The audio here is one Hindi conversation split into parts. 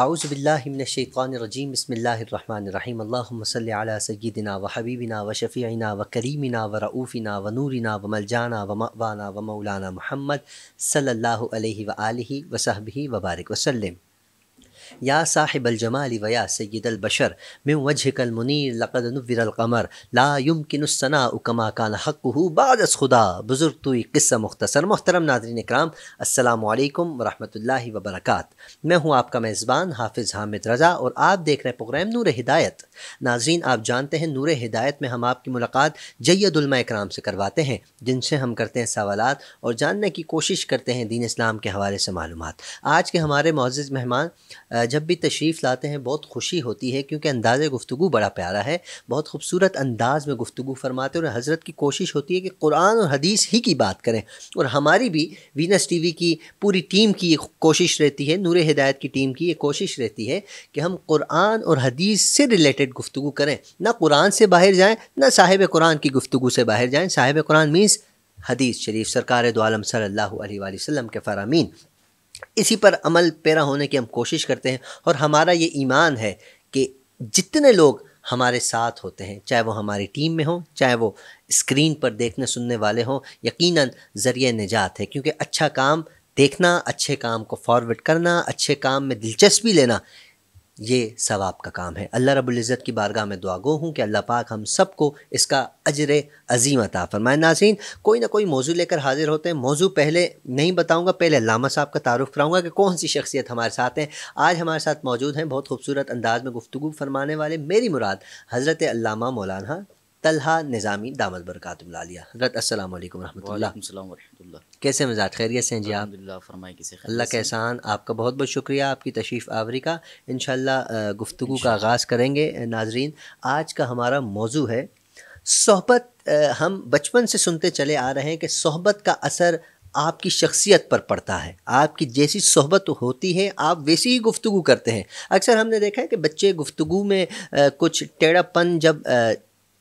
أعوذ بالله من الشيطان الرجيم بسم الله الرحمن الرحيم اللهم صل على سيدنا وحبيبنا وشفيعنا وكريمنا ورؤوفنا ونورنا وملجانا ومأوانا ومولانا محمد صلى الله عليه وآله وصحبه وبارك وسلم या साहिब अलजमाल वया सैद अलबशर मिन वजह कल मुनीर लक़द नवर अलकमर ला यमकिन सना उकमा कान हक हु बादस खुदा बुज़ुर्ग तुई किस्सा मुख्तसर मोहतरम नादरीन कराम असलकम वरहमल वबरक मैं हूँ आपका मेज़बान हाफिज़ हामिद रज़ा और आप देख रहे हैं प्रोग्राम नूर हिदायत नाजरीन आप जानते हैं नूर हिदायत में हम आपकी मुलाकात जैदुलमा कराम से करवाते हैं जिनसे हम करते हैं सवाल और जानने की कोशिश करते हैं दीन इस्लाम के हवाले से मालूम आज के हमारे मोज़ मेहमान जब भी तशरीफ़ लाते हैं बहुत खुशी होती है क्योंकि अंदाज़ गुफ्तु बड़ा प्यारा है बहुत खूबसूरत अंदाज़ में गुफ्तु फरमाते हैं और हज़रत की कोशिश होती है कि कुरान और हदीस ही की बात करें और हमारी भी वीनस टी की पूरी टीम की कोशिश रहती है नूर हदायत की टीम की ये कोशिश रहती है कि हम कुरान और हदीस से रिलेटेड गुफ्तु करें ना कुरान से बाहर जाएँ ना साहिब कुरान की गुफ्तु से बाहर जाएँ साहिब कुरान मीन्स हदीस शरीफ सरकार दो आलम सल्लल्लाहु अलैहि वसल्लम के फरामीन इसी पर अमल पैरा होने की हम कोशिश करते हैं और हमारा ये ईमान है कि जितने लोग हमारे साथ होते हैं चाहे वो हमारी टीम में हो चाहे वो स्क्रीन पर देखने सुनने वाले हों यकीन ज़रिए निजात है क्योंकि अच्छा काम देखना अच्छे काम को फॉरवर्ड करना अच्छे काम में दिलचस्पी लेना ये सवाब का काम है अल्लाह रबुल्ज़त की बारगाह में दुआ गो हूँ कि अल्लाह पाक हम सबको इसका अजर अजीम अता फरमाए नासिन कोई ना कोई मौजू लेकर हाजिर होते हैं मौजू पहले नहीं बताऊँगा पहले लामा साहब का तारुफ कराऊँगा कि कौन सी शख्सियत हमारे साथ हैं आज हमारे साथ मौजूद हैं बहुत खूबसूरत अंदाज में गुफ्तु फरमाने वाले मेरी मुराद हज़रत अल्लामा मौलाना तलहा निज़ामी दामद बरकत असल हजरत कैसे मजाक खैरियत से हैं जी आप अल्लाह के एहसान आपका बहुत बहुत शुक्रिया आपकी तशरीफ़ आवरी का इन गुफ्तु का आगाज़ करेंगे नाजरीन आज का हमारा मौजू है सहबत हम बचपन से सुनते चले आ रहे हैं कि सहबत का असर आपकी शख्सियत पर पड़ता है आपकी जैसी सोहबत होती है आप वैसी ही गुफ्तु करते हैं अक्सर हमने देखा है कि बच्चे गुफ्तु में आ, कुछ टेढ़ापन जब आ,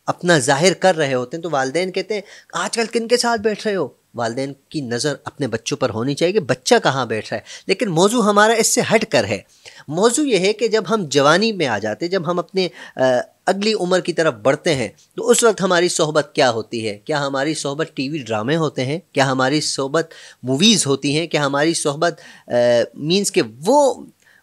अपना जाहिर कर रहे होते हैं तो वालदेन कहते हैं आजकल किन के साथ बैठ रहे हो वालदे की नज़र अपने बच्चों पर होनी चाहिए कि बच्चा कहाँ बैठ रहा है लेकिन मौजू हमारा इससे हट कर है मौजू यह है कि जब हम जवानी में आ जाते जब हम अपने अगली उम्र की तरफ बढ़ते हैं तो उस वक्त हमारी सोहबत क्या होती है क्या हमारी सोहबत वी ड्रामे होते हैं क्या हमारी सोहबत मूवीज़ होती हैं क्या हमारी सोहबत मीन्स के वो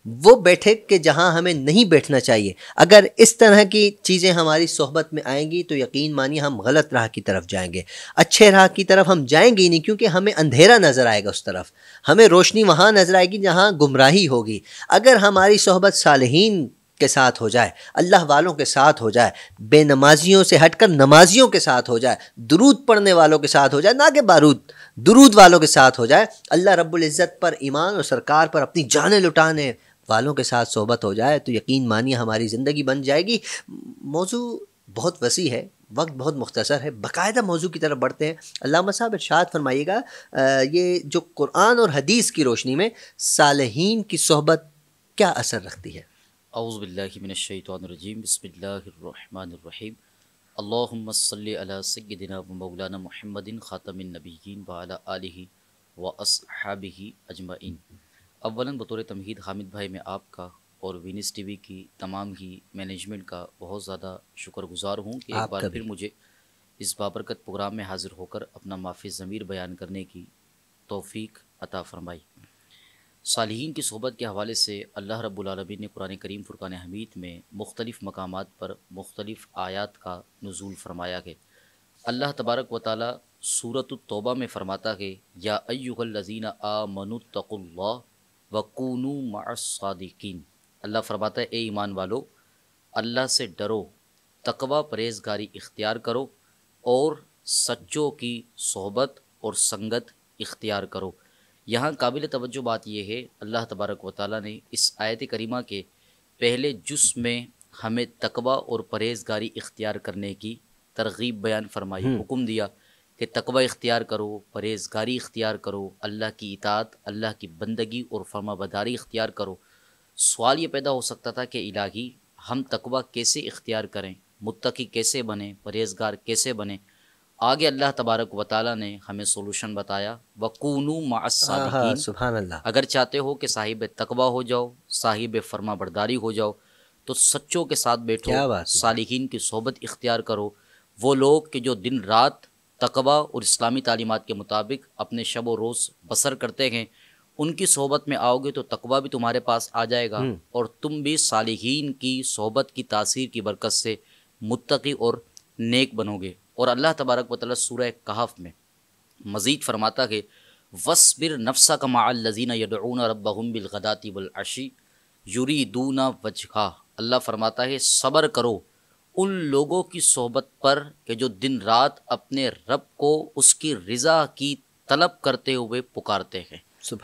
वो बैठे के जहाँ हमें नहीं बैठना चाहिए अगर इस तरह की चीज़ें हमारी सोहबत में आएंगी तो यकीन मानिए हम गलत राह की तरफ जाएंगे अच्छे राह की तरफ हम जाएंगे ही नहीं क्योंकि हमें अंधेरा नज़र आएगा उस तरफ हमें रोशनी वहाँ नज़र आएगी जहाँ गुमराही होगी अगर हमारी सोहबत सालहीन के साथ हो जाए अल्लाह वालों के साथ हो जाए बेनमाजियों से हटकर नमाजियों के साथ हो जाए दुरूद पढ़ने वालों के साथ हो जाए ना कि बारूद दुरूद वालों के साथ हो जाए अल्लाह रब्बुल इज़्ज़त पर ईमान और सरकार पर अपनी जानें लुटाने वालों के साथ सोबत हो जाए तो यकीन मानिए हमारी ज़िंदगी बन जाएगी मौजू बहुत वसी है वक्त बहुत मुख्तसर है बाकायदा मौजू की तरफ बढ़ते हैं अल्लाह साहब इरशाद फरमाइएगा ये जो कुरान और हदीस की रोशनी में सालहीन की सोहबत क्या असर रखती है अउज़बिल्लिमिनशैतरजीम बसमीम अल्लाम मौलाना महमदिन ख़ातमिन नबीन वाली व असहाबी अजमाइन अवला बतौर तमहीद हामिद भाई मैं आपका और विनिस टीवी की तमाम ही मैनेजमेंट का बहुत ज़्यादा शुक्रगुजार हूँ कि एक बार फिर मुझे इस बाबरकत प्रोग्राम में हाज़िर होकर अपना माफी ज़मीर बयान करने की तोफ़ीक अता फरमाई सालहीन की सोबत के हवाले से अल्लाह रब्बुलमी ने कुरान करीम फुरकान हमीद में मुख्तलिफ़ मकाम पर मुख्तलिफ़ आयात का नज़ूल फरमाया है अल्लाह तबारक व ताली सूरत तोबा में फ़रमाता है या लजीना आ मनुतकुल्ला वकून मसादिकीन अल्लाह फरमाता है ए ईमान वालो अल्लाह से डरो तकवा परहेजगारी इख्तियार करो और सच्चों की सोहबत और संगत इख्तियार करो यहाँ काबिल तवज्जो बात यह है अल्लाह तबारक व ताली ने इस आयत करीमा के पहले जुस में हमें तकवा और परहेजगारी इख्तियार करने की तरगीब बयान फरमाई हम्म। हुक्म दिया कि तकवा इख्तियार करो परहेज़गारी इख्तियार करो अल्लाह की इतात अल्लाह की बंदगी और फर्मा बदारी इख्तियार करो सवाल ये पैदा हो सकता था कि इलाही हम तकवा कैसे इख्तियार करें मुतकी कैसे बने परहेज़गार कैसे बने आगे अल्लाह तबारक व ने हमें सोलूशन बताया वकून मासादिकीन हाँ, हाँ, अगर चाहते हो कि साहिब तकवा हो जाओ साहिब फर्मा बरदारी हो जाओ तो सच्चों के साथ बैठो सालिकीन की सोबत इख्तियार करो वो लोग कि जो दिन रात तकबा और इस्लामी तालीमत के मुताबिक अपने शब व रोज़ बसर करते हैं उनकी सोहबत में आओगे तो तकबा भी तुम्हारे पास आ जाएगा हम्म। और तुम भी सालहीन की सोहबत की तासीर की बरकत से मुतकी और नेक बनोगे और अल्लाह तबारक वाल सूर कहाफ़ में मज़ीद फरमाता है वसबिर नफ्सा का लजीना यदून रबहम बिलगदाती वशी यूरी दूना वजहा अल्लाह फरमाता है सब्र करो उन लोगों की सोबत पर कि जो दिन रात अपने रब को उसकी रज़ा की तलब करते हुए पुकारते हैं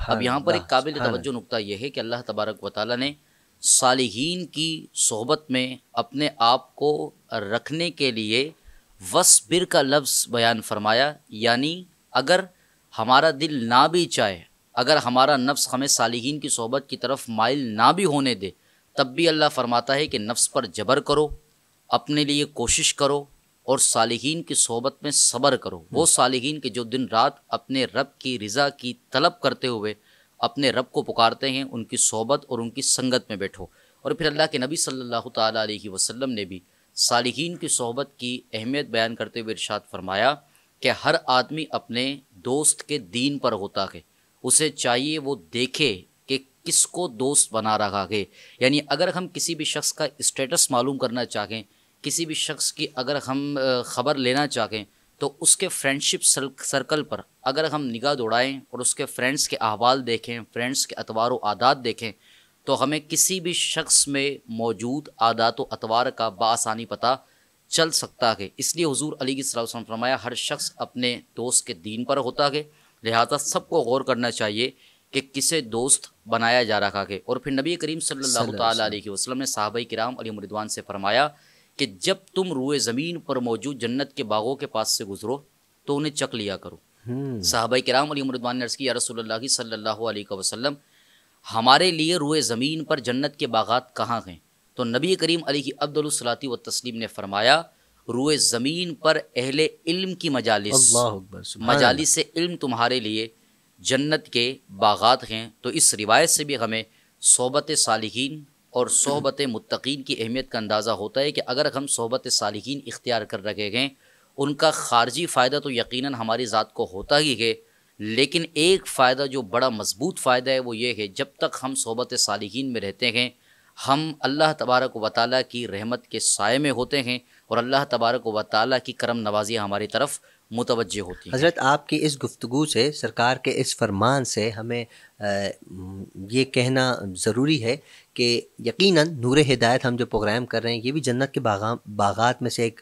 अब यहाँ पर एक काबिल तवज्जो नुकता यह है कि अल्लाह तबारक व ताली ने सालहीन की सोबत में अपने आप को रखने के लिए वसबिर का लफ्ज़ बयान फरमाया यानी अगर हमारा दिल ना भी चाहे अगर हमारा नफ्स हमें सालहीन की सोबत की तरफ माइल ना भी होने दे तब भी अल्लाह फरमाता है कि नफ्स पर जबर करो अपने लिए कोशिश करो और सालिहीन की सोबत में सब्र करो वो हम्म। सालिहीन के जो दिन रात अपने रब की रज़ा की तलब करते हुए अपने रब को पुकारते हैं उनकी सोबत और उनकी संगत में बैठो और फिर अल्लाह के नबी सल्लल्लाहु अलैहि वसल्लम ने भी सालिहीन की सोबत की अहमियत बयान करते हुए इरशाद फरमाया कि हर आदमी अपने दोस्त के दीन पर होता है उसे चाहिए वो देखे कि किसको दोस्त बना रहा है यानी अगर हम किसी भी शख्स का स्टेटस मालूम करना चाहें किसी भी शख्स की अगर हम ख़बर लेना चाहें तो उसके फ्रेंडशिप सर्कल पर अगर हम निगाह दौड़ाएँ और उसके फ्रेंड्स के अहवाल देखें फ्रेंड्स के अतवार आदात देखें तो हमें किसी भी शख्स में मौजूद आदात व अतवार का बसानी पता चल सकता है इसलिए हजूर अली की सलाम फरमाया हर शख्स अपने दोस्त के दीन पर होता है लिहाजा सबको गौर करना चाहिए कि किसे दोस्त बनाया जा रहा है और फिर नबी करीम सल्लल्लाहु अलैहि वसल्लम ने साहब कराम अली मरिदवान से फरमाया कि जब तुम रुए ज़मीन पर मौजूद जन्नत के बागों के पास से गुजरो तो उन्हें चक लिया करो हम्म। साहब कराम अली उमरदान ने अर्ज़ की रसोल्ला सल्ला वसलम हमारे लिए रुए ज़मीन पर जन्नत के बागात कहाँ हैं तो नबी करीम अली की अब्दुलसलाती व तस्लीम ने फरमाया रुए ज़मीन पर अहले इल्म की मजालिस मजालिस से इल्म तुम्हारे लिए जन्नत के बागात हैं तो इस रिवायत से भी हमें सोबत सालहीन और सहबत मतकीन की अहमियत का अंदाज़ा होता है कि अगर हम सहबत सालकिन इख्तियार कर रखे गए उनका खारजी फ़ायदा तो यकीन हमारी ज़ात को होता ही है लेकिन एक फ़ायदा जो बड़ा मजबूत फ़ायदा है वो ये है जब तक हम सोबत सालकिन में रहते हैं हम अल्लाह तबारक व ताली की रहमत के साय में होते हैं और अल्लाह तबारक व ताली की करम नवाजी हमारी तरफ मुतवज होती है हज़रत आपकी इस गुफ्तु से सरकार के इस फरमान से हमें ये कहना ज़रूरी है कि यकीनन नूर हिदायत हम जो प्रोग्राम कर रहे हैं ये भी जन्नत के बागा बागात में से एक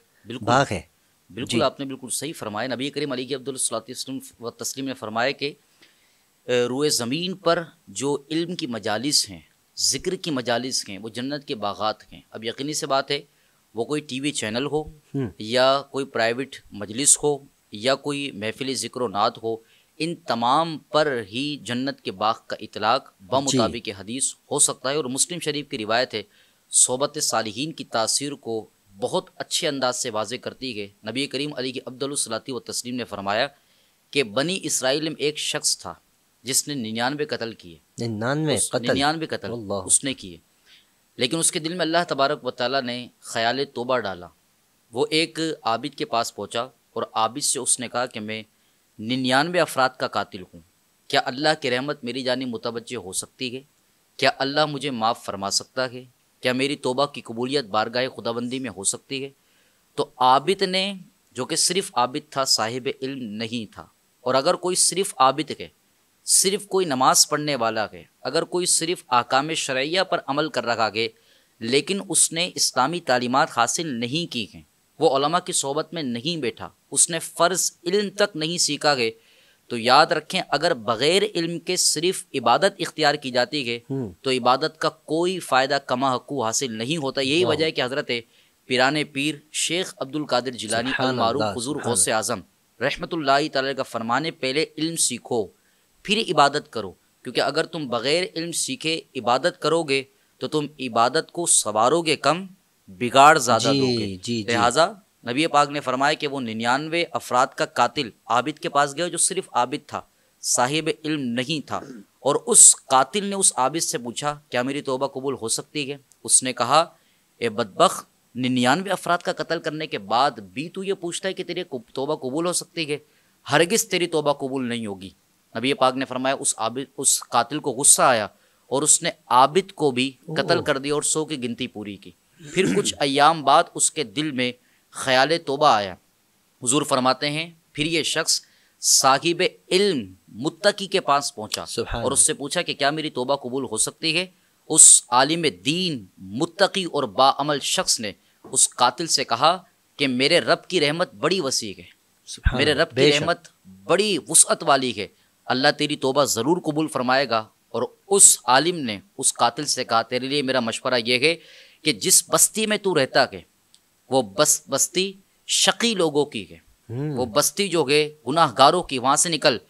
बाग है बिल्कुल आपने बिल्कुल सही फरमाया नबी करीम अली अब्दुलसलाम व तस्लीम ने फरमाया कि रुए ज़मीन पर जो इल्म की मजालस हैं ज़िक्र की मजालस हैं वो जन्नत के बागात हैं अब यकीनी से बात है वो कोई टीवी चैनल हो हम्म। या कोई प्राइवेट मजलिस हो या कोई महफिल ज़िक्र नात हो इन तमाम पर ही जन्नत के बाग का इतलाक मुताबिक हदीस हो सकता है और मुस्लिम शरीफ की रिवायत है सोबत सालहीन की तासीर को बहुत अच्छे अंदाज से वाजे करती है नबी करीम अली के अब्दुलसलाती व तस्लीम ने फरमाया कि बनी इसराइल में एक शख्स था जिसने निन्यानवे कत्ल किए निन्यानवे निन्यानवे कत्ल उसने किए लेकिन उसके दिल में अल्लाह तबारक व ताली ने ख्याल तोबा डाला वो एक आबिद के पास पहुँचा और आबिद से उसने कहा कि मैं निन्यानवे अफराद का कातिल हूँ क्या अल्लाह की रहमत मेरी जानी मुतवजह हो सकती है क्या अल्लाह मुझे माफ़ फरमा सकता है क्या मेरी तोबा की कबूलियत बारगाह खुदाबंदी में हो सकती है तो आबिद ने जो कि सिर्फ़ आबिद था साहिब इल्म नहीं था और अगर कोई सिर्फ़ आबिद है सिर्फ कोई नमाज़ पढ़ने वाला है अगर कोई सिर्फ आकाम शरैया पर अमल कर रहा है लेकिन उसने इस्लामी तालीमत हासिल नहीं की हैं वो की सोबत में नहीं बैठा उसने फ़र्ज़ इल्म तक नहीं सीखा गए तो याद रखें अगर बग़ैर इल्म के सिर्फ इबादत इख्तियार की जाती है हम्म। तो इबादत का कोई फ़ायदा कमा हकू हासिल नहीं होता यही वजह है कि हज़रत पिराने पीर शेख अब्दुल कादिर जिलानी मारूफ हजूर गौस आज़म रहमत ताली का फरमाने पहले इल्म सीखो फिर इबादत करो क्योंकि अगर तुम बग़ैर इल्म सीखे इबादत करोगे तो तुम इबादत को सवारोगे कम बिगाड़ ज्यादा जी लिहाजा नबी पाक ने फरमाया कि वो निन्यानवे अफराद का कातिल आबिद के पास गया जो सिर्फ आबिद था साहिब इल्म नहीं था और उस कातिल ने उस आबिद से पूछा क्या मेरी तोबा कबूल हो सकती है उसने कहा ए बदबख निन्यानवे अफराद का कत्ल करने के बाद भी तू ये पूछता है कि तेरी तोबा कबूल हो सकती है हरगिज़ तेरी तोबा कबूल नहीं होगी नबी पाक ने फरमाया उस आबिद उस कातिल को गुस्सा आया और उसने आबिद को भी कत्ल कर दिया और सौ की गिनती पूरी की फिर कुछ अयाम बाद उसके दिल में ख्याल तोबा आया हुजूर फरमाते हैं फिर ये शख्स साहिब इल्म मुत्तकी के पास पहुंचा और उससे पूछा कि क्या मेरी तोबा कबूल हो सकती है उस आलिम दीन मुत्तकी और बाअमल शख्स ने उस कातिल से कहा कि मेरे रब की रहमत बड़ी वसी है मेरे रब की रहमत बड़ी वसअत वाली है अल्लाह तेरी तोबा ज़रूर कबूल फरमाएगा और उस आलिम ने उस कातिल से कहा तेरे लिए मेरा मशवरा यह है कि जिस बस्ती में तू रहता के वो बस बस्ती शकी लोगों की है हम्म। वो बस्ती जो है गुनाहगारों की वहाँ से निकल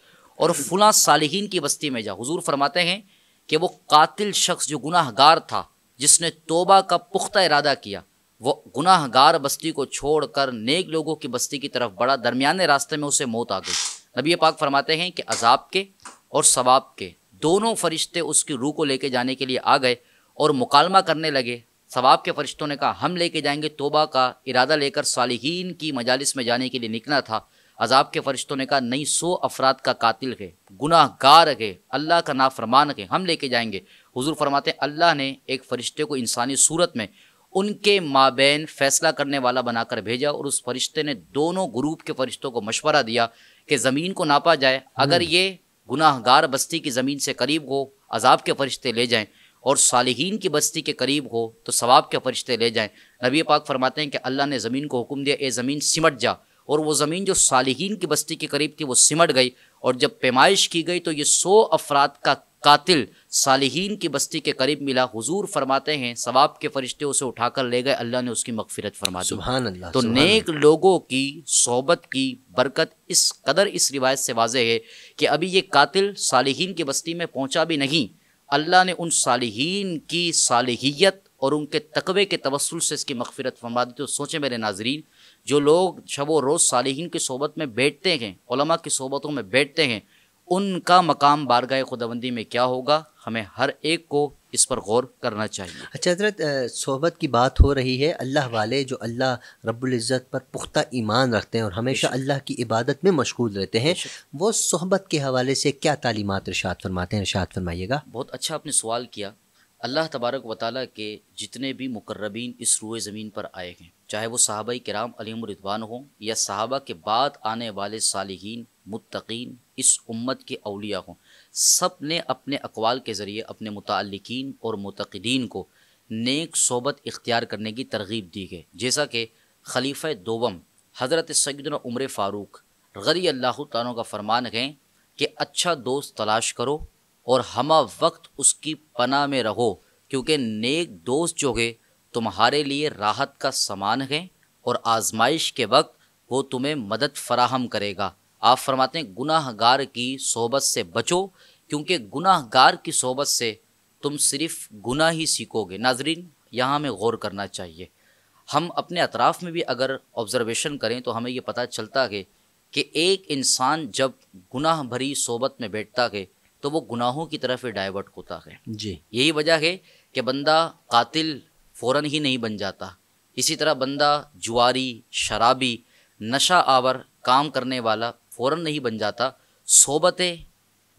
और फुला सालहीन की बस्ती में जा हुजूर फरमाते हैं कि वो कातिल शख्स जो गुनाहगार था जिसने तोबा का पुख्ता इरादा किया वो गुनाहगार बस्ती को छोड़कर नेक लोगों की बस्ती की तरफ बढ़ा दरमियाने रास्ते में उसे मौत आ गई नबी पाक फरमाते हैं कि अजाब के और सवाब के दोनों फरिश्ते उसकी रूह को लेके जाने के लिए आ गए और मुकालमा करने लगे सवाब के फरिश्तों ने कहा हम लेके जाएंगे तोबा का इरादा लेकर सालहीन की मजालस में जाने के लिए निकला था अजाब के फरिश्तों ने कहा नहीं सौ अफराद का कातिल है गार है अल्लाह का नाफरमान है हम लेके जाएंगे हुजूर फरमाते अल्लाह ने एक फ़रिश्ते को इंसानी सूरत में उनके माबेन फैसला करने वाला बनाकर भेजा और उस फरिश्ते ने दोनों ग्रुप के फरिश्तों को मशवरा दिया कि ज़मीन को नापा जाए अगर हम्म। ये गुनाहगार बस्ती की ज़मीन से करीब हो अजाब के फरिश्ते ले जाएँ और सालहीन की बस्ती के करीब हो तो सवाब के फरिश्ते ले जाएं नबी पाक फरमाते हैं कि अल्लाह ने ज़मीन को हुक्म दिया ए ज़मीन सिमट जा और वो ज़मीन जो सालहीन की बस्ती के करीब थी वो सिमट गई और जब पैमाइश की गई तो ये सौ अफराद का कातिल सालहीन की बस्ती के करीब मिला हुजूर फरमाते हैं सवाब के फरिश्ते उसे उठाकर ले गए अल्लाह ने उसकी मगफिरत फरमा सुभान अल्लाह तो सुभान नेक लोगों की सोबत की बरकत इस कदर इस रिवायत से वाज है कि अभी ये कातिल सालहीन की बस्ती में पहुंचा भी नहीं अल्लाह ने उन सालहीन की सालहियत और उनके तकबे के तवसल से इसकी मगफरत फरमा दी तो सोचें मेरे नाजरीन जो लोग शब रोज़ सालहीन की सोबत में बैठते हैं की सोबतों में बैठते हैं उनका मकाम बारगाह खुदाबंदी में क्या होगा हमें हर एक को इस पर गौर करना चाहिए अच्छा हजरत सोहबत की बात हो रही है अल्लाह वाले जो अल्लाह रबुल्ज़त पर पुख्ता ईमान रखते हैं और हमेशा अल्लाह की इबादत में मशगूल रहते हैं वो सोहबत के हवाले से क्या तालीमत इर्शाद फरमाते हैं इर्शाद फरमाइएगा बहुत अच्छा आपने सवाल किया अल्लाह तबारक व के जितने भी मुकर्रबीन इस रुए ज़मीन पर आए हैं चाहे वो साहबा कराम अलीमरिदवान हों या साहबा के बाद आने वाले सालहीन मुतकीन इस उम्मत के अलिया हों सब ने अपने अकवाल के ज़रिए अपने मुतलकिन और मतदीन को नेक सोबत इख्तियार करने की तरगीब दी है जैसा कि खलीफ़ दोबम हज़रत सैदन उम्र फ़ारूक गरी अल्लाह तनों का फरमान है कि अच्छा दोस्त तलाश करो और हम वक्त उसकी पना में रहो क्योंकि नेक दोस्त जो है तुम्हारे लिए राहत का सामान है और आजमाइश के वक्त वो तुम्हें मदद फराहम करेगा आप फरमाते हैं गुनाहगार की सोबत से बचो क्योंकि गुनाहगार की सोबत से तुम सिर्फ गुना ही सीखोगे नाजरीन यहाँ हमें गौर करना चाहिए हम अपने अतराफ़ में भी अगर ऑब्ज़रवेशन करें तो हमें ये पता चलता है कि एक इंसान जब गुनाह भरी सोबत में बैठता है तो वो गुनाहों की तरफ ही डाइवर्ट होता है जी यही वजह है कि बंदा कातिल फ़ौर ही नहीं बन जाता इसी तरह बंदा जुआरी शराबी नशा आवर काम करने वाला फौरन नहीं बन जाता सोबतें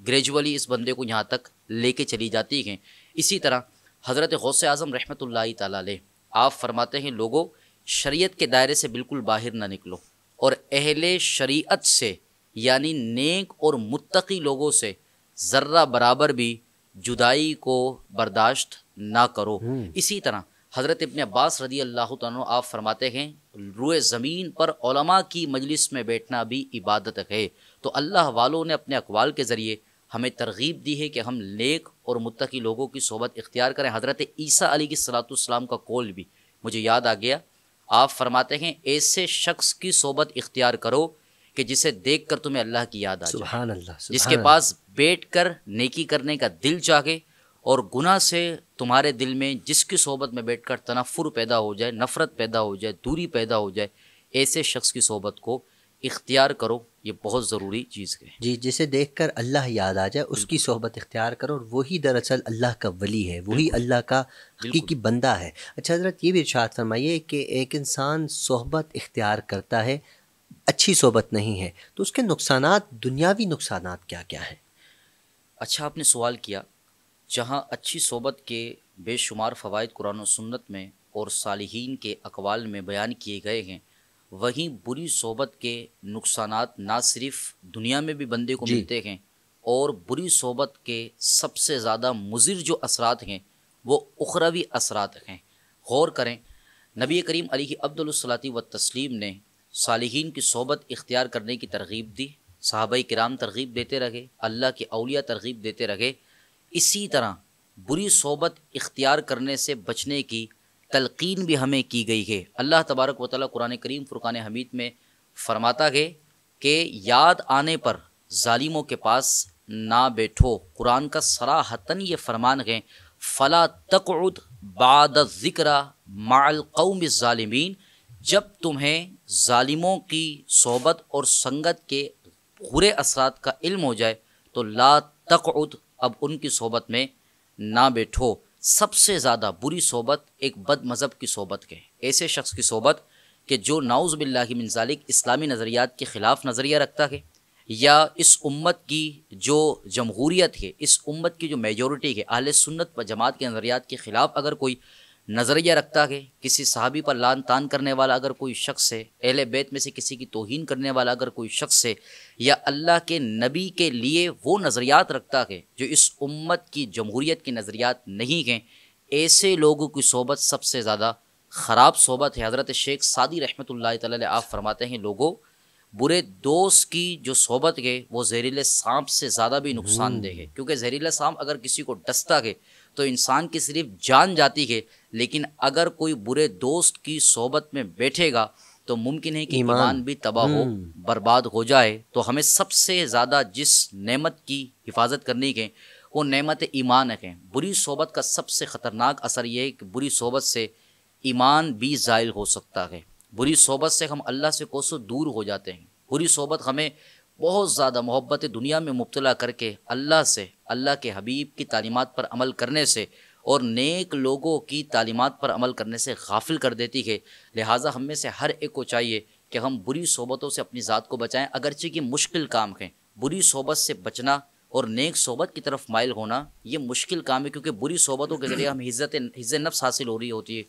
ग्रेजुअली इस बंदे को यहाँ तक लेके चली जाती हैं इसी तरह हज़रत गौस आज़म रहमत ला आप फरमाते हैं लोगों शरीयत के दायरे से बिल्कुल बाहर ना निकलो और अहले शरीयत से यानी नेक और मुतकी लोगों से ज़र्रा बराबर भी जुदाई को बर्दाश्त ना करो हम्म। इसी तरह हज़रत इबन अब्बास रदी अल्लाह आप फरमाते हैं रुए ज़मीन पर ओलमा की मजलिस में बैठना भी इबादत है तो अल्लाह वालों ने अपने अकवाल के ज़रिए हमें तरगीब दी है कि हम नेक और मुतकी लोगों की सोबत इख्तियार करें हज़रत ईसा अली की सलातम का कौल भी मुझे याद आ गया आप फरमाते हैं ऐसे शख्स की सोबत इख्तियार करो कि जिसे देख कर तुम्हें अल्लाह की याद आ जाए जिसके पास बैठ कर नेकी करने का दिल चाहे और गुना से तुम्हारे दिल में जिसकी सोबत में बैठकर तनफुर पैदा हो जाए नफ़रत पैदा हो जाए दूरी पैदा हो जाए ऐसे शख्स की सोबत को इख्तियार करो ये बहुत ज़रूरी चीज़ है जी जिसे देख कर अल्लाह याद आ जाए उसकी सोहबत इख्तियार करो और वही दरअसल अल्लाह का वली है वही अल्लाह का हकीकी बंदा है अच्छा हजरत ये भी इर्शाद फरमाइए कि एक इंसान सोहबत इख्तियार करता है अच्छी सोहबत नहीं है तो उसके नुकसान दुनियावी नुकसान क्या क्या हैं अच्छा आपने सवाल किया जहां अच्छी सोबत के बेशुमार फ़वाद कुरान सन्नत में और सालहीन के अकवाल में बयान किए गए हैं वहीं बुरी सोबत के नुकसान ना सिर्फ दुनिया में भी बंदे को मिलते हैं और बुरी सोबत के सबसे ज़्यादा मुजिर जो असरात हैं वो उखरवी असरात हैं गौर करें नबी करीम अली अब्दुलसलाती व तस्लीम ने सालहीन की सोबत इख्तियार करने की तरगीब दी साहब कराम तरगीब देते रहे अल्लाह के अलिया तरगीब देते रहे इसी तरह बुरी सोबत इख्तियार करने से बचने की तलकिन भी हमें की गई है अल्लाह तबारक व ताली कुरान करीम फुरक़ान हमीद में फरमाता है कि याद आने पर ालिमों के पास ना बैठो कुरान का सराहतन ये फरमान है फ़ला तकद बाद ज़िक्रा माल कौम ालमीन जब तुम्हें ालिमों की सोबत और संगत के बुरे असरात का इल्म हो जाए तो ला तकद अब उनकी सोबत में ना बैठो सबसे ज़्यादा बुरी सोबत एक बद मज़हब की सोबत है ऐसे शख्स की सोबत के जो नाउज़ बिल्लाजालिक इस्लामी नज़रियात के ख़िलाफ़ नज़रिया रखता है या इस उम्मत की जो जमहूरीत है इस उम्मत की जो मेजोरिटी है अहल सुन्नत व जमात के नज़रियात के ख़िलाफ़ अगर कोई नज़रिया रखता है किसी सहाबी पर लान तान करने वाला अगर कोई शख्स है अहल बैत में से किसी की तोहन करने वाला अगर कोई शख्स है या अल्लाह के नबी के लिए वो नज़रियात रखता है जो इस उम्मत की जमहूरीत के नज़रियात नहीं हैं ऐसे लोगों की सोबत सबसे ज़्यादा ख़राब सोबत है हज़रत शेख सादी रहमत आप फरमाते हैं लोगों बुरे दोस्त की जो सोबत है वो जहरीले सांप से ज़्यादा भी नुकसानदेह है क्योंकि जहरीला सांप अगर किसी को डसता है तो इंसान की सिर्फ जान जाती है लेकिन अगर कोई बुरे दोस्त की सोबत में बैठेगा तो मुमकिन है कि ईमान भी तबाह हो हम्म। बर्बाद हो जाए तो हमें सबसे ज़्यादा जिस नेमत की हिफाजत करनी है वो नेमत ईमान है बुरी सोबत का सबसे ख़तरनाक असर ये है कि बुरी सोबत से ईमान भी ज़ायल हो सकता है बुरी सोबत से हम अल्लाह से कोसों दूर हो जाते हैं बुरी सोबत हमें बहुत ज़्यादा मोहब्बत दुनिया में मुबतला करके अल्लाह से अल्लाह के हबीब की तालीमत पर अमल करने से और नेक लोगों की तालीमत पर अमल करने से गाफिल कर देती है लिहाजा हम में से हर एक को चाहिए कि हम बुरी सोबतों से अपनी ज़ात को बचाएं अगरचे कि मुश्किल काम है बुरी सोबत से बचना और नेक सोबत की तरफ माइल होना ये मुश्किल काम है क्योंकि बुरी सोबतों के ज़रिए हम हिज्जत हिज्ज नफ्स हासिल हो रही होती है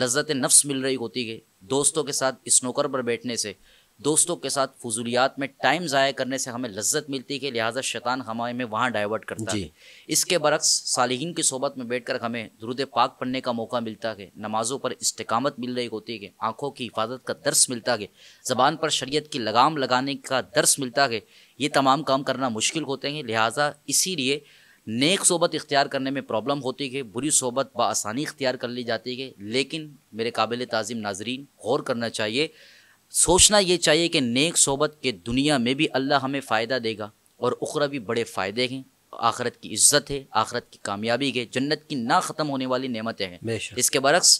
लज्जत नफ्स मिल रही होती है दोस्तों के साथ स्नोकर पर बैठने से दोस्तों के साथ फजूलियात में टाइम ज़ाया करने से हमें लज्जत मिलती है लिहाजा शैतान हमारे में वहाँ डाइवर्ट करता है इसके बरक्स सालिहीन की सोबत में बैठकर हमें दुरुद पाक पढ़ने का मौका मिलता है नमाजों पर इस्तकामत मिल रही होती है आँखों की हिफाजत का दर्स मिलता है ज़बान पर शरीयत की लगाम लगाने का दर्स मिलता है ये तमाम काम करना मुश्किल होते हैं लिहाजा इसीलिए नेक सोबत इख्तियार करने में प्रॉब्लम होती है बुरी सोबत बसानी इख्तियार कर ली जाती है लेकिन मेरे काबिल तज़ीम नाजरीन गौर करना चाहिए सोचना ये चाहिए कि नेक सोबत के दुनिया में भी अल्लाह हमें फ़ायदा देगा और उखरा भी बड़े फ़ायदे हैं आखरत की इज्जत है आखरत की कामयाबी है जन्नत की ना ख़त्म होने वाली नेमतें हैं इसके बरक्स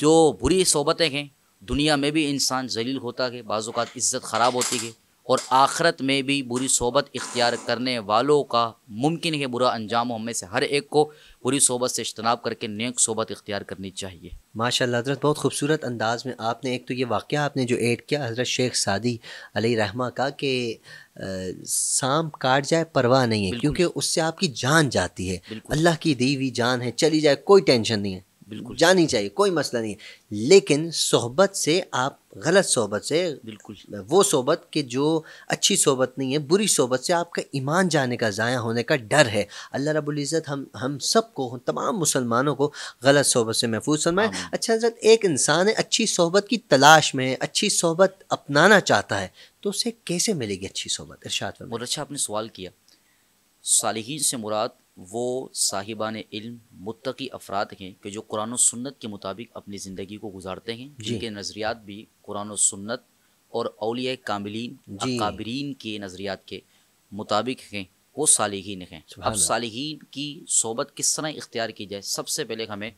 जो बुरी सोबतें हैं दुनिया में भी इंसान जलील होता है बाज़ात इज़्ज़त ख़राब होती है और आखरत में भी बुरी सोबत इख्तियार करने वालों का मुमकिन है बुरा अंजाम हमें से हर एक को बुरी सोबत से इजतनाब करके नेक सोबत इख्तियार करनी चाहिए माशाल्लाह हजरत बहुत खूबसूरत अंदाज में आपने एक तो ये वाक़ आपने जो एड किया हज़रत शेख सादी अली रहमा का कि सांप काट जाए परवाह नहीं है क्योंकि उससे आपकी जान जाती है अल्लाह की दी हुई जान है चली जाए कोई टेंशन नहीं है बिल्कुल जानी चाहिए कोई मसला नहीं लेकिन सोहबत से आप गलत सोहबत से बिल्कुल वो सोहबत के जो अच्छी सोहबत नहीं है बुरी सोहबत से आपका ईमान जाने का ज़ाया होने का डर है अल्लाह रब्बुल इज़्ज़त हम हम सब को तमाम मुसलमानों को गलत सोहबत से महफूज फरमाए अच्छा हजरत एक इंसान है अच्छी सोहबत की तलाश में अच्छी सोहबत अपनाना चाहता है तो उसे कैसे मिलेगी अच्छी सोहबत इर्शाद बहुत अच्छा आपने सवाल किया सालहीन से मुराद वो साहिबान इल्म मुत्तकी अफराद हैं कि जो कुरान सुन्नत के मुताबिक अपनी ज़िंदगी को गुजारते हैं जिनके नज़रियात भी कुरान सुन्नत और अलिया कामिलीन काबरीन के नज़रियात के मुताबिक हैं वो सालहीन हैं अब सालहीन की सोबत किस तरह इख्तियार की जाए सबसे पहले हमें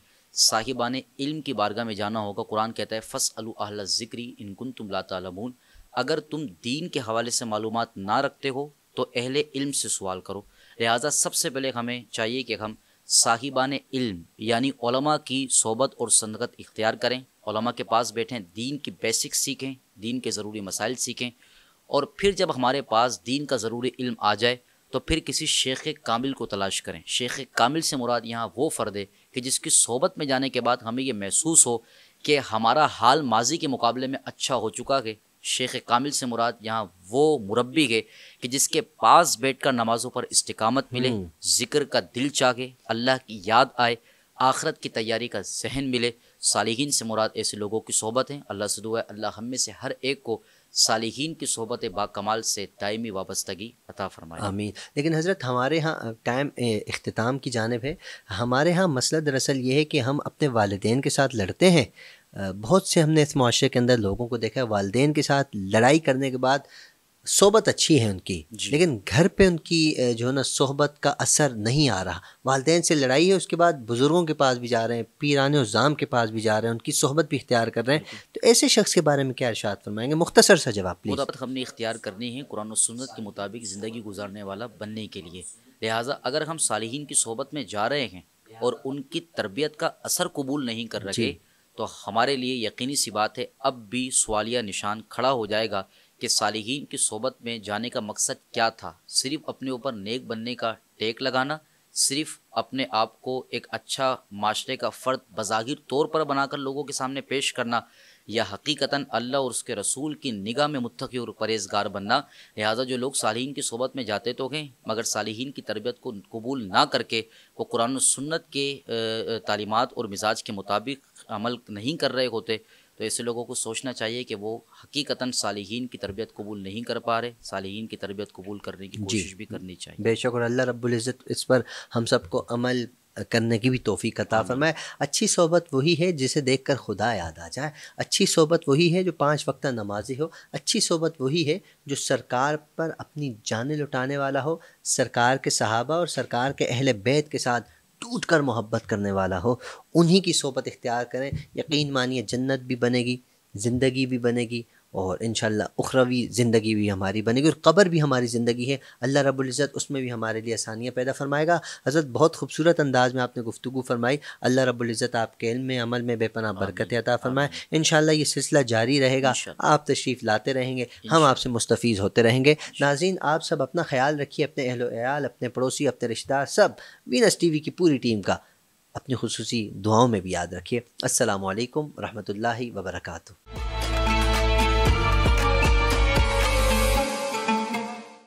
साहिबान इल्म की बारगाह में जाना होगा कुरान कहता है फ़स अहल ज़िक्री इनकुन तुम लातालमून अगर तुम दीन के हवाले से मालूम ना रखते हो तो अहल इल्म से सवाल करो लिहाजा सबसे पहले हमें चाहिए कि हम साहिबान इल्म यानी ओलमा की सोबत और संगत इख्तियार करें ओलमा के पास बैठें दीन की बेसिक सीखें दीन के ज़रूरी मसाइल सीखें और फिर जब हमारे पास दीन का ज़रूरी इल्म आ जाए तो फिर किसी शेख कामिल को तलाश करें शेख कामिल से मुराद यहाँ वो फ़र्द है कि जिसकी सोबत में जाने के बाद हमें ये महसूस हो कि हमारा हाल माजी के मुकाबले में अच्छा हो चुका है शेख कामिल से मुराद यहाँ वो मुरबी है कि जिसके पास बैठ कर नमाजों पर इस्तकामत मिले हम्म। ज़िक्र का दिल चाहे अल्लाह की याद आए आखरत की तैयारी का जहन मिले सालिगिन से मुराद ऐसे लोगों की सोहबत हैं अल्लाह से दुआ अल्लाह हमें से हर एक को सालिहीन की सोबत बाकमाल से दायमी वाबस्तगी अता फरमाए आमीन लेकिन हज़रत हमारे यहाँ टाइम अख्ताम की जानब है हमारे यहाँ मसला दरअसल ये है कि हम अपने वालदेन के साथ लड़ते हैं बहुत से हमने इस माशरे के अंदर लोगों को देखा है वालदे के साथ लड़ाई करने के बाद सोबत अच्छी है उनकी लेकिन घर पे उनकी जो है ना सोहबत का असर नहीं आ रहा वालदे से लड़ाई है उसके बाद बुज़ुर्गों के पास भी जा रहे हैं पीरान उज़ाम के पास भी जा रहे हैं उनकी सोहबत भी इख्तियार कर रहे हैं तो ऐसे शख्स के बारे में क्या इर्शाद फरमाएंगे मुख्तसर सा जवाब मुताबिक हमने इख्तियार करनी है कुरान सुनत के मुताबिक ज़िंदगी गुजारने वाला बनने के लिए लिहाजा अगर हम सालहीन की सोहबत में जा रहे हैं और उनकी तरबियत का असर कबूल नहीं कर रहे तो हमारे लिए यकीनी सी बात है अब भी सवालिया निशान खड़ा हो जाएगा कि सालिहीन की सोबत में जाने का मकसद क्या था सिर्फ अपने ऊपर नेक बनने का टेक लगाना सिर्फ अपने आप को एक अच्छा माशरे का फ़र्द बज़ाहिर तौर पर बनाकर लोगों के सामने पेश करना या हकीकता अल्लाह और उसके रसूल की निगाह में मुतकी और परहेजगार बनना लिहाजा जो लोग सालहीन की सोबत में जाते तो हैं मगर सालहीन की तरबियत को कबूल ना करके वो कुरान सुन्नत के तालीमत और मिजाज के मुताबिक अमल नहीं कर रहे होते तो ऐसे लोगों को सोचना चाहिए कि वो हकीकता सालहीन की तरबियत कबूल नहीं कर पा रहे सालहीन की तरबियत कबूल करने की कोशिश भी करनी चाहिए बेशक और अल्लाह रब्ज़त इस पर हम सबको अमल करने की भी तोहफ़ी कता फरमाए अच्छी सोबत वही है जिसे देख कर खुदा याद आ जाए अच्छी सोबत वही है जो पाँच वक्त नमाजी हो अच्छी सोबत वही है जो सरकार पर अपनी जान लुटाने वाला हो सरकार के सहाबा और सरकार के अहल बैत के साथ टूट कर मोहब्बत करने वाला हो उन्हीं की सोबत इख्तियार करें यकीन मानिए जन्नत भी बनेगी ज़िंदगी भी बनेगी और इन शखरवी ज़िंदगी भी हमारी बनेगी और कब्र भी हमारी ज़िंदगी है अल्लाह रबुल्ज़त उसमें भी हमारे लिए आसानियाँ पैदा फरमाएगा हज़रत बहुत खूबसूरत अंदाज़ में आपने गुफ्तु फरमाई अल्लाह रबुल्ज़त आपके इल्म में अमल में बेपना बरकत अता फ़रमाए इन ये सिलसिला जारी रहेगा आप तशरीफ़ लाते रहेंगे हम आपसे मुस्तफ़ होते रहेंगे नाजीन आप सब अपना ख्याल रखिए अपने अहलोयाल अपने पड़ोसी अपने रिश्तेदार सब वीनस टी की पूरी टीम का अपनी खसूसी दुआओं में भी याद रखिए असलकम वरहमल वर्का